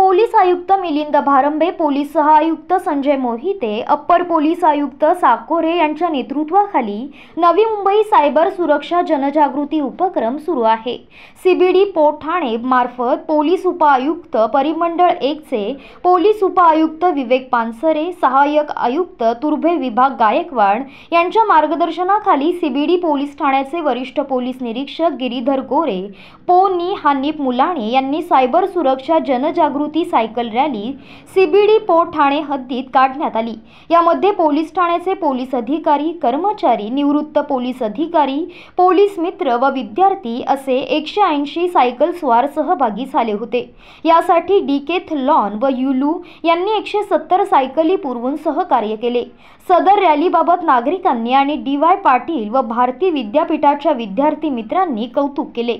police आयुक्त Milind Bharambe police आयुक्त Sanjay Mohite upper police आयुक्त साकोरे यांच्या नेतृत्वाखाली नवी मुंबई सायबर सुरक्षा जनजागृती उपक्रम सुरू आहे सीबीडी पोठाणे ठाणे मार्फत पोलीस उपआयुक्त परिमंडळ एकचे पोलीस उपआयुक्त विवेक पानसरे सहाय्यक आयुक्त तुर्भे विभाग गायकवाड यांच्या मार्गदर्शनाखाली सीबीडी पोलीस ठाण्याचे वरिष्ठ पोलीस निरीक्षक गिरीधर गोरे पोनी हानीप मुलाणे यांनी सायबर सुरक्षा जनजागृती ती cycle rally CBD port Thane हद्दीत काढण्यात आली यामध्ये पोलीस ठाण्याचे पोलीस अधिकारी कर्मचारी निवृत्त पोलीस अधिकारी पोलीस मित्र व विद्यार्थी असे एकशे ऐंशी सायकल स्वार सहभागी झाले होते यासाठी डी केथ लॉन व युलू यांनी एकशे सत्तर सायकली पुरवून सहकार्य केले सदर रॅलीबाबत नागरिकांनी आणि डी वाय पाटील व भारती विद्यापीठाच्या विद्यार्थी मित्रांनी कौतुक केले